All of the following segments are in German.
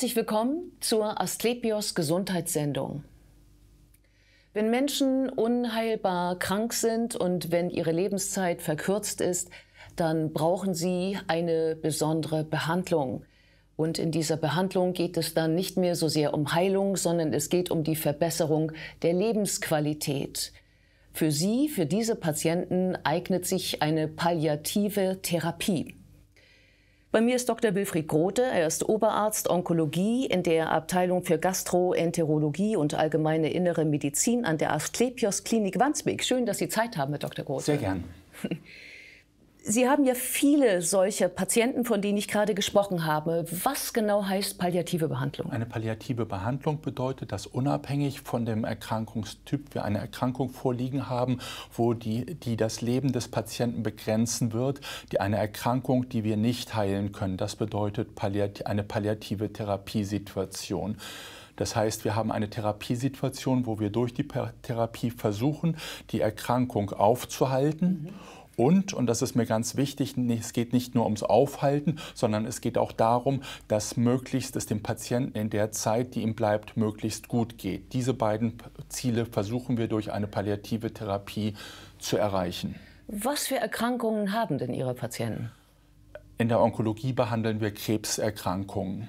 Herzlich willkommen zur Asklepios Gesundheitssendung. Wenn Menschen unheilbar krank sind und wenn ihre Lebenszeit verkürzt ist, dann brauchen sie eine besondere Behandlung. Und in dieser Behandlung geht es dann nicht mehr so sehr um Heilung, sondern es geht um die Verbesserung der Lebensqualität. Für sie, für diese Patienten eignet sich eine palliative Therapie. Bei mir ist Dr. Wilfried Grote. Er ist Oberarzt Onkologie in der Abteilung für Gastroenterologie und allgemeine innere Medizin an der Asklepios Klinik Wandsbek. Schön, dass Sie Zeit haben, Herr Dr. Grote. Sehr gern. Sie haben ja viele solche Patienten, von denen ich gerade gesprochen habe. Was genau heißt palliative Behandlung? Eine palliative Behandlung bedeutet, dass unabhängig von dem Erkrankungstyp wir eine Erkrankung vorliegen haben, wo die, die das Leben des Patienten begrenzen wird, die eine Erkrankung, die wir nicht heilen können. Das bedeutet eine palliative Therapiesituation. Das heißt, wir haben eine Therapiesituation, wo wir durch die Therapie versuchen, die Erkrankung aufzuhalten. Mhm und, und das ist mir ganz wichtig, es geht nicht nur ums Aufhalten, sondern es geht auch darum, dass möglichst es dem Patienten in der Zeit, die ihm bleibt, möglichst gut geht. Diese beiden Ziele versuchen wir durch eine palliative Therapie zu erreichen. Was für Erkrankungen haben denn Ihre Patienten? In der Onkologie behandeln wir Krebserkrankungen.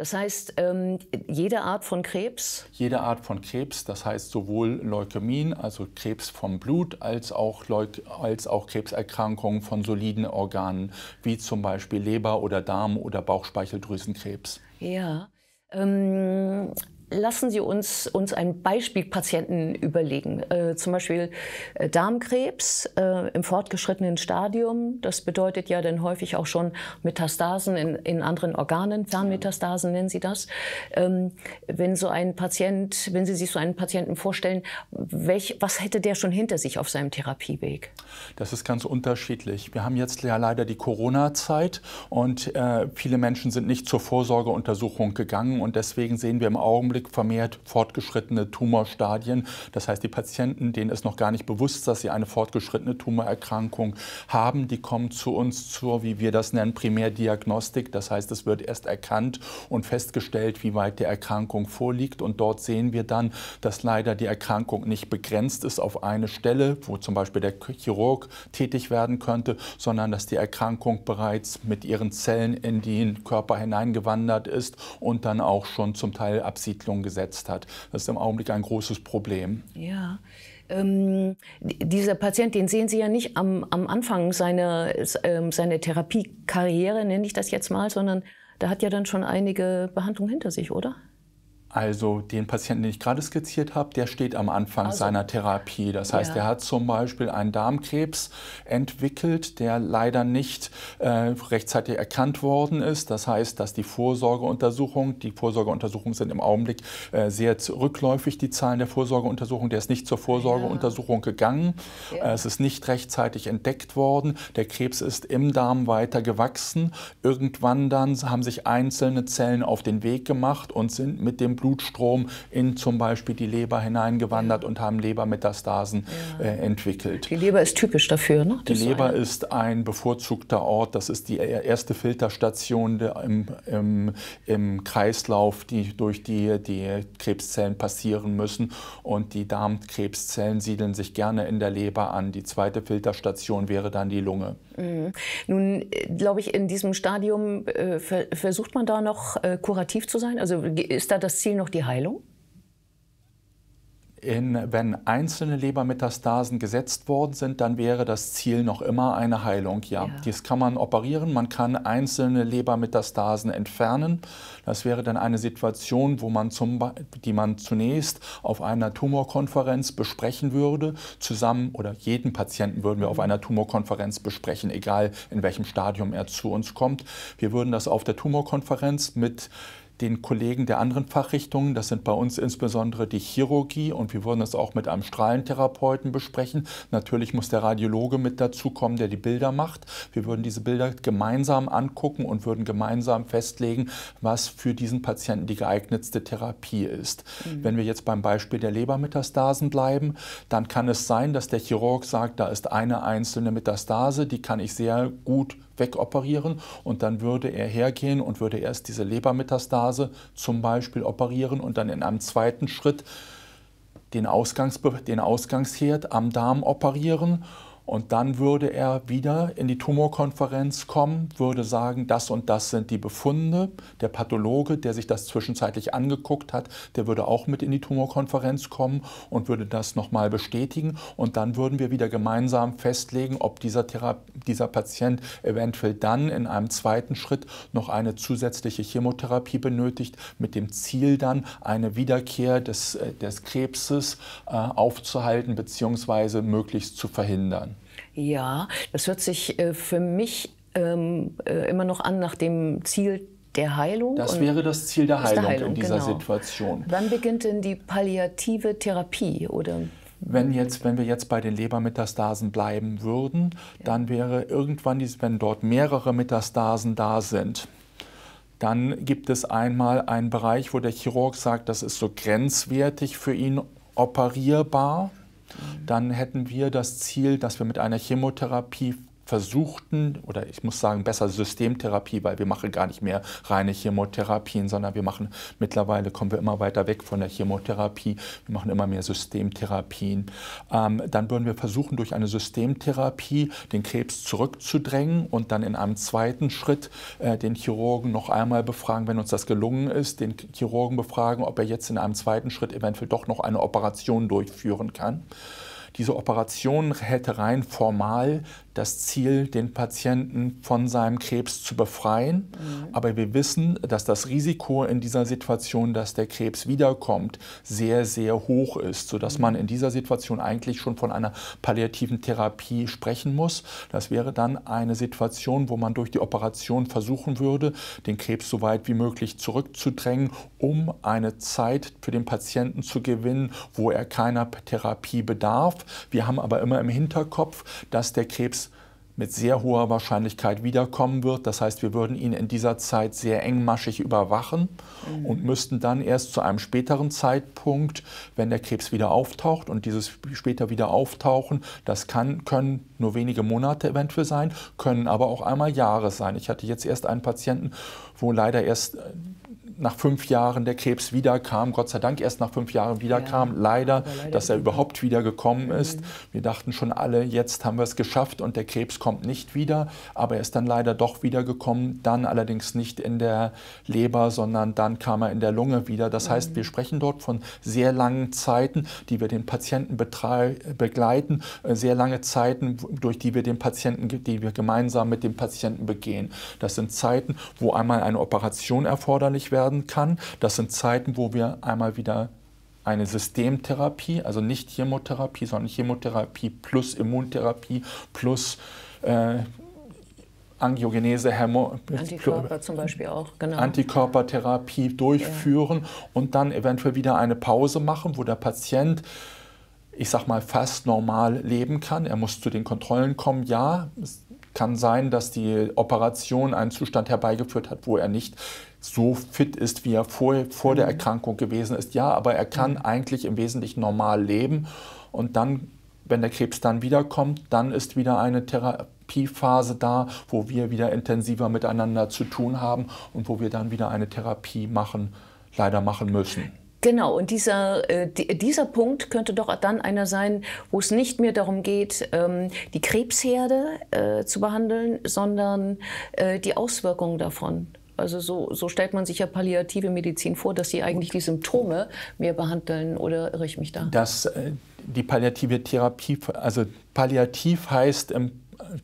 Das heißt, ähm, jede Art von Krebs? Jede Art von Krebs, das heißt sowohl Leukämien, also Krebs vom Blut, als auch, Leuk als auch Krebserkrankungen von soliden Organen, wie zum Beispiel Leber oder Darm oder Bauchspeicheldrüsenkrebs. Ja. Ähm, lassen Sie uns, uns Beispiel Patienten überlegen. Äh, zum Beispiel äh, Darmkrebs äh, im fortgeschrittenen Stadium. Das bedeutet ja dann häufig auch schon Metastasen in, in anderen Organen. Fernmetastasen nennen Sie das. Ähm, wenn so ein Patient, wenn Sie sich so einen Patienten vorstellen, welch, was hätte der schon hinter sich auf seinem Therapieweg? Das ist ganz unterschiedlich. Wir haben jetzt ja leider die Corona-Zeit und äh, viele Menschen sind nicht zur Vorsorgeuntersuchung gegangen und deswegen sehen wir im Augenblick Augenblick vermehrt fortgeschrittene Tumorstadien. Das heißt, die Patienten, denen es noch gar nicht bewusst ist, dass sie eine fortgeschrittene Tumorerkrankung haben, die kommen zu uns zur, wie wir das nennen, Primärdiagnostik. Das heißt, es wird erst erkannt und festgestellt, wie weit die Erkrankung vorliegt. Und dort sehen wir dann, dass leider die Erkrankung nicht begrenzt ist auf eine Stelle, wo zum Beispiel der Chirurg tätig werden könnte, sondern dass die Erkrankung bereits mit ihren Zellen in den Körper hineingewandert ist und dann auch schon zum Teil Absiedlung Entwicklung gesetzt hat. Das ist im Augenblick ein großes Problem. Ja. Ähm, dieser Patient, den sehen Sie ja nicht am, am Anfang seiner ähm, seine Therapiekarriere, nenne ich das jetzt mal, sondern da hat ja dann schon einige Behandlungen hinter sich, oder? Also den Patienten, den ich gerade skizziert habe, der steht am Anfang also, seiner Therapie. Das heißt, ja. er hat zum Beispiel einen Darmkrebs entwickelt, der leider nicht äh, rechtzeitig erkannt worden ist. Das heißt, dass die Vorsorgeuntersuchung, die Vorsorgeuntersuchungen sind im Augenblick äh, sehr rückläufig, die Zahlen der Vorsorgeuntersuchung. Der ist nicht zur Vorsorgeuntersuchung ja. gegangen. Ja. Äh, es ist nicht rechtzeitig entdeckt worden. Der Krebs ist im Darm weiter gewachsen. Irgendwann dann haben sich einzelne Zellen auf den Weg gemacht und sind mit dem Blutstrom in zum Beispiel die Leber hineingewandert und haben Lebermetastasen ja. äh, entwickelt. Die Leber ist typisch dafür, ne? die Leber ist ein bevorzugter Ort. Das ist die e-, erste Filterstation im, im, im Kreislauf, die durch die, die Krebszellen passieren müssen. Und die Darmkrebszellen siedeln sich gerne in der Leber an. Die zweite Filterstation wäre dann die Lunge. Mhm. Nun, glaube ich, in diesem Stadium äh, ver versucht man da noch äh, kurativ zu sein. Also ist da das Ziel noch die Heilung? In, wenn einzelne Lebermetastasen gesetzt worden sind, dann wäre das Ziel noch immer eine Heilung. Ja. ja, dies kann man operieren. Man kann einzelne Lebermetastasen entfernen. Das wäre dann eine Situation, wo man zum, die man zunächst auf einer Tumorkonferenz besprechen würde, zusammen oder jeden Patienten würden wir auf mhm. einer Tumorkonferenz besprechen, egal in welchem Stadium er zu uns kommt. Wir würden das auf der Tumorkonferenz mit den Kollegen der anderen Fachrichtungen, das sind bei uns insbesondere die Chirurgie und wir würden das auch mit einem Strahlentherapeuten besprechen. Natürlich muss der Radiologe mit dazukommen, der die Bilder macht. Wir würden diese Bilder gemeinsam angucken und würden gemeinsam festlegen, was für diesen Patienten die geeignetste Therapie ist. Mhm. Wenn wir jetzt beim Beispiel der Lebermetastasen bleiben, dann kann es sein, dass der Chirurg sagt, da ist eine einzelne Metastase, die kann ich sehr gut wegoperieren und dann würde er hergehen und würde erst diese Lebermetastase zum Beispiel operieren und dann in einem zweiten Schritt den, Ausgangsbe den Ausgangsherd am Darm operieren und dann würde er wieder in die Tumorkonferenz kommen, würde sagen, das und das sind die Befunde. Der Pathologe, der sich das zwischenzeitlich angeguckt hat, der würde auch mit in die Tumorkonferenz kommen und würde das nochmal bestätigen. Und dann würden wir wieder gemeinsam festlegen, ob dieser, dieser Patient eventuell dann in einem zweiten Schritt noch eine zusätzliche Chemotherapie benötigt, mit dem Ziel dann, eine Wiederkehr des, äh, des Krebses äh, aufzuhalten bzw. möglichst zu verhindern. Ja, das hört sich äh, für mich ähm, äh, immer noch an nach dem Ziel der Heilung. Das wäre das Ziel der Heilung, der Heilung, in dieser genau. Situation. Wann beginnt denn die palliative Therapie oder? Wenn, jetzt, wenn wir jetzt bei den Lebermetastasen bleiben würden, dann wäre irgendwann, wenn dort mehrere Metastasen da sind, dann gibt es einmal einen Bereich, wo der Chirurg sagt, das ist so grenzwertig für ihn operierbar dann hätten wir das Ziel, dass wir mit einer Chemotherapie versuchten, oder ich muss sagen, besser Systemtherapie, weil wir machen gar nicht mehr reine Chemotherapien, sondern wir machen mittlerweile, kommen wir immer weiter weg von der Chemotherapie, wir machen immer mehr Systemtherapien. Ähm, dann würden wir versuchen, durch eine Systemtherapie den Krebs zurückzudrängen und dann in einem zweiten Schritt äh, den Chirurgen noch einmal befragen, wenn uns das gelungen ist, den Chirurgen befragen, ob er jetzt in einem zweiten Schritt eventuell doch noch eine Operation durchführen kann. Diese Operation hätte rein formal das Ziel, den Patienten von seinem Krebs zu befreien. Mhm. Aber wir wissen, dass das Risiko in dieser Situation, dass der Krebs wiederkommt, sehr, sehr hoch ist, sodass mhm. man in dieser Situation eigentlich schon von einer palliativen Therapie sprechen muss. Das wäre dann eine Situation, wo man durch die Operation versuchen würde, den Krebs so weit wie möglich zurückzudrängen, um eine Zeit für den Patienten zu gewinnen, wo er keiner Therapie bedarf Kopf. Wir haben aber immer im Hinterkopf, dass der Krebs mit sehr hoher Wahrscheinlichkeit wiederkommen wird. Das heißt, wir würden ihn in dieser Zeit sehr engmaschig überwachen mhm. und müssten dann erst zu einem späteren Zeitpunkt, wenn der Krebs wieder auftaucht und dieses später wieder auftauchen, das kann, können nur wenige Monate eventuell sein, können aber auch einmal Jahre sein. Ich hatte jetzt erst einen Patienten, wo leider erst äh, nach fünf Jahren der Krebs wiederkam, Gott sei Dank erst nach fünf Jahren wiederkam, ja, leider, leider, dass er überhaupt wiedergekommen ist. Wir dachten schon alle, jetzt haben wir es geschafft und der Krebs kommt nicht wieder, aber er ist dann leider doch wiedergekommen, dann allerdings nicht in der Leber, sondern dann kam er in der Lunge wieder. Das mhm. heißt, wir sprechen dort von sehr langen Zeiten, die wir den Patienten begleiten, äh, sehr lange Zeiten, durch die wir den Patienten, die wir gemeinsam mit dem Patienten begehen. Das sind Zeiten, wo einmal eine Operation erforderlich wäre, werden kann. Das sind Zeiten, wo wir einmal wieder eine Systemtherapie, also nicht Chemotherapie, sondern Chemotherapie plus Immuntherapie plus äh, Angiogenese, Hämo Antikörper zum Beispiel auch, genau. Antikörpertherapie durchführen ja. und dann eventuell wieder eine Pause machen, wo der Patient ich sag mal, fast normal leben kann. Er muss zu den Kontrollen kommen. Ja, es kann sein, dass die Operation einen Zustand herbeigeführt hat, wo er nicht so fit ist, wie er vor, vor mhm. der Erkrankung gewesen ist. Ja, aber er kann mhm. eigentlich im Wesentlichen normal leben. Und dann, wenn der Krebs dann wiederkommt, dann ist wieder eine Therapiephase da, wo wir wieder intensiver miteinander zu tun haben und wo wir dann wieder eine Therapie machen, leider machen müssen. Genau, und dieser, äh, dieser Punkt könnte doch dann einer sein, wo es nicht mehr darum geht, ähm, die Krebsherde äh, zu behandeln, sondern äh, die Auswirkungen davon. Also so, so stellt man sich ja palliative Medizin vor, dass sie eigentlich die Symptome mehr behandeln oder irre ich mich da? Dass äh, die palliative Therapie, also palliativ heißt, ähm,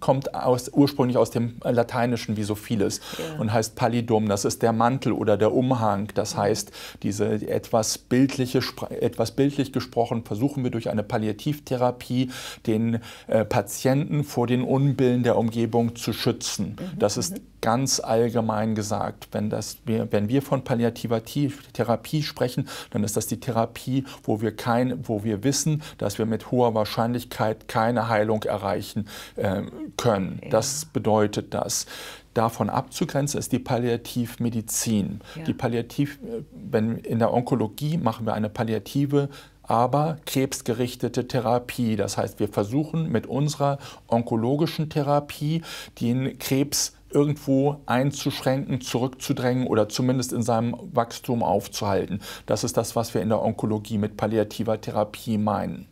kommt aus, ursprünglich aus dem Lateinischen wie so vieles ja. und heißt Pallidum, das ist der Mantel oder der Umhang. Das mhm. heißt, diese etwas bildliche, etwas bildlich gesprochen, versuchen wir durch eine Palliativtherapie den äh, Patienten vor den Unbillen der Umgebung zu schützen. Mhm. Das ist mhm. ganz allgemein gesagt. Wenn, das, wenn wir von palliativer Therapie sprechen, dann ist das die Therapie, wo wir, kein, wo wir wissen, dass wir mit hoher Wahrscheinlichkeit keine Heilung erreichen äh, können. Ja. Das bedeutet das. Davon abzugrenzen ist die Palliativmedizin. Ja. Die Palliativ, wenn in der Onkologie machen wir eine palliative aber krebsgerichtete Therapie. Das heißt, wir versuchen mit unserer onkologischen Therapie den Krebs irgendwo einzuschränken, zurückzudrängen oder zumindest in seinem Wachstum aufzuhalten. Das ist das, was wir in der Onkologie mit palliativer Therapie meinen.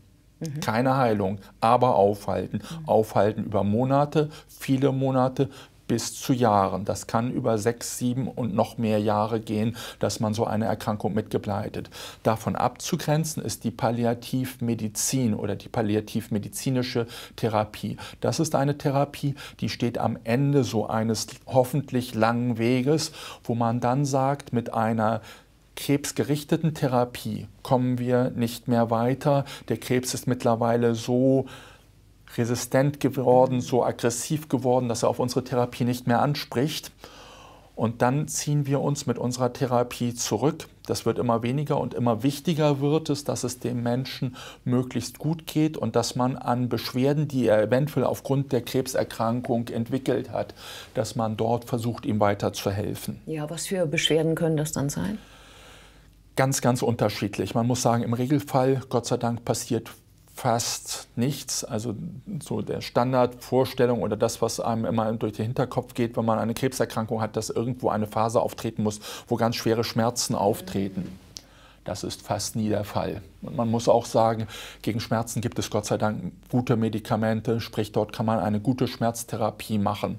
Mhm. Keine Heilung, aber aufhalten. Mhm. Aufhalten über Monate, viele Monate, bis zu Jahren. Das kann über sechs, sieben und noch mehr Jahre gehen, dass man so eine Erkrankung mitgebleitet. Davon abzugrenzen ist die Palliativmedizin oder die palliativmedizinische Therapie. Das ist eine Therapie, die steht am Ende so eines hoffentlich langen Weges, wo man dann sagt, mit einer krebsgerichteten Therapie kommen wir nicht mehr weiter. Der Krebs ist mittlerweile so resistent geworden, so aggressiv geworden, dass er auf unsere Therapie nicht mehr anspricht. Und dann ziehen wir uns mit unserer Therapie zurück. Das wird immer weniger und immer wichtiger wird es, dass es dem Menschen möglichst gut geht und dass man an Beschwerden, die er eventuell aufgrund der Krebserkrankung entwickelt hat, dass man dort versucht, ihm weiterzuhelfen. Ja, was für Beschwerden können das dann sein? ganz, ganz unterschiedlich. Man muss sagen, im Regelfall, Gott sei Dank, passiert fast nichts. Also so der Standardvorstellung oder das, was einem immer durch den Hinterkopf geht, wenn man eine Krebserkrankung hat, dass irgendwo eine Phase auftreten muss, wo ganz schwere Schmerzen auftreten. Das ist fast nie der Fall. Und man muss auch sagen, gegen Schmerzen gibt es Gott sei Dank gute Medikamente, sprich dort kann man eine gute Schmerztherapie machen.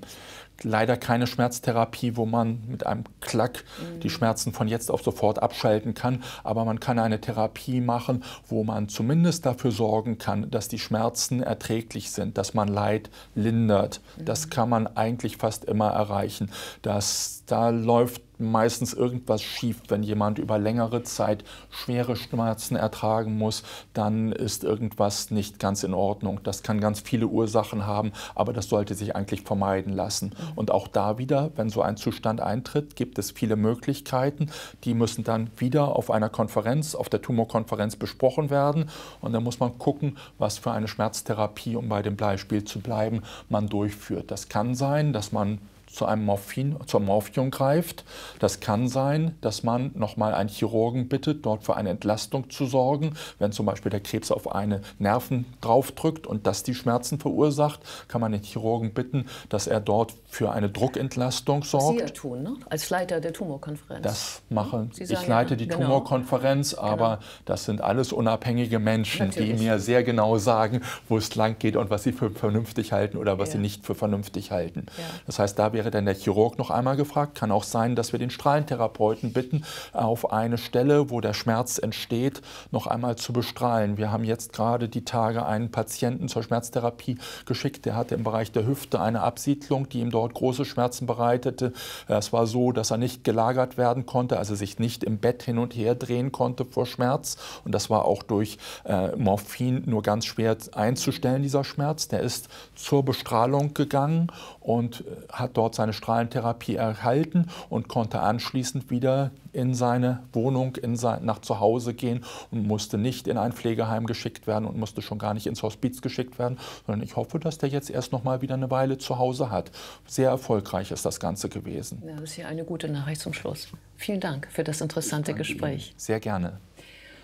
Leider keine Schmerztherapie, wo man mit einem Klack mhm. die Schmerzen von jetzt auf sofort abschalten kann, aber man kann eine Therapie machen, wo man zumindest dafür sorgen kann, dass die Schmerzen erträglich sind, dass man Leid lindert. Mhm. Das kann man eigentlich fast immer erreichen. Das, da läuft meistens irgendwas schief, wenn jemand über längere Zeit schwere Schmerzen ertragt sagen muss, dann ist irgendwas nicht ganz in Ordnung. Das kann ganz viele Ursachen haben, aber das sollte sich eigentlich vermeiden lassen. Mhm. Und auch da wieder, wenn so ein Zustand eintritt, gibt es viele Möglichkeiten. Die müssen dann wieder auf einer Konferenz, auf der Tumorkonferenz besprochen werden. Und dann muss man gucken, was für eine Schmerztherapie, um bei dem Beispiel zu bleiben, man durchführt. Das kann sein, dass man zu einem Morphin, zur Morphion greift. Das kann sein, dass man nochmal einen Chirurgen bittet, dort für eine Entlastung zu sorgen, wenn zum Beispiel der Krebs auf eine Nerven draufdrückt und das die Schmerzen verursacht, kann man den Chirurgen bitten, dass er dort für eine Druckentlastung sorgt. Sie ja tun, ne? als Leiter der Tumorkonferenz. Das machen. Hm? Sie ich leite die genau. Tumorkonferenz, genau. aber genau. das sind alles unabhängige Menschen, Natürlich. die mir sehr genau sagen, wo es lang geht und was sie für vernünftig halten oder was ja. sie nicht für vernünftig halten. Das heißt, da wäre wäre dann der Chirurg noch einmal gefragt. Kann auch sein, dass wir den Strahlentherapeuten bitten, auf eine Stelle, wo der Schmerz entsteht, noch einmal zu bestrahlen. Wir haben jetzt gerade die Tage einen Patienten zur Schmerztherapie geschickt. Der hatte im Bereich der Hüfte eine Absiedlung, die ihm dort große Schmerzen bereitete. Es war so, dass er nicht gelagert werden konnte, also sich nicht im Bett hin und her drehen konnte vor Schmerz. Und das war auch durch äh, Morphin nur ganz schwer einzustellen, dieser Schmerz. Der ist zur Bestrahlung gegangen und äh, hat dort seine Strahlentherapie erhalten und konnte anschließend wieder in seine Wohnung, in sein, nach zu Hause gehen und musste nicht in ein Pflegeheim geschickt werden und musste schon gar nicht ins Hospiz geschickt werden, sondern ich hoffe, dass der jetzt erst noch mal wieder eine Weile zu Hause hat. Sehr erfolgreich ist das Ganze gewesen. Ja, das ist ja eine gute Nachricht zum Schluss. Vielen Dank für das interessante Gespräch. Ihnen. Sehr gerne.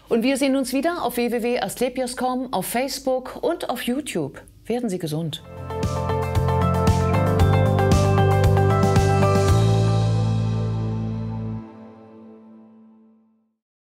Und wir sehen uns wieder auf www.asklepios.com, auf Facebook und auf YouTube. Werden Sie gesund.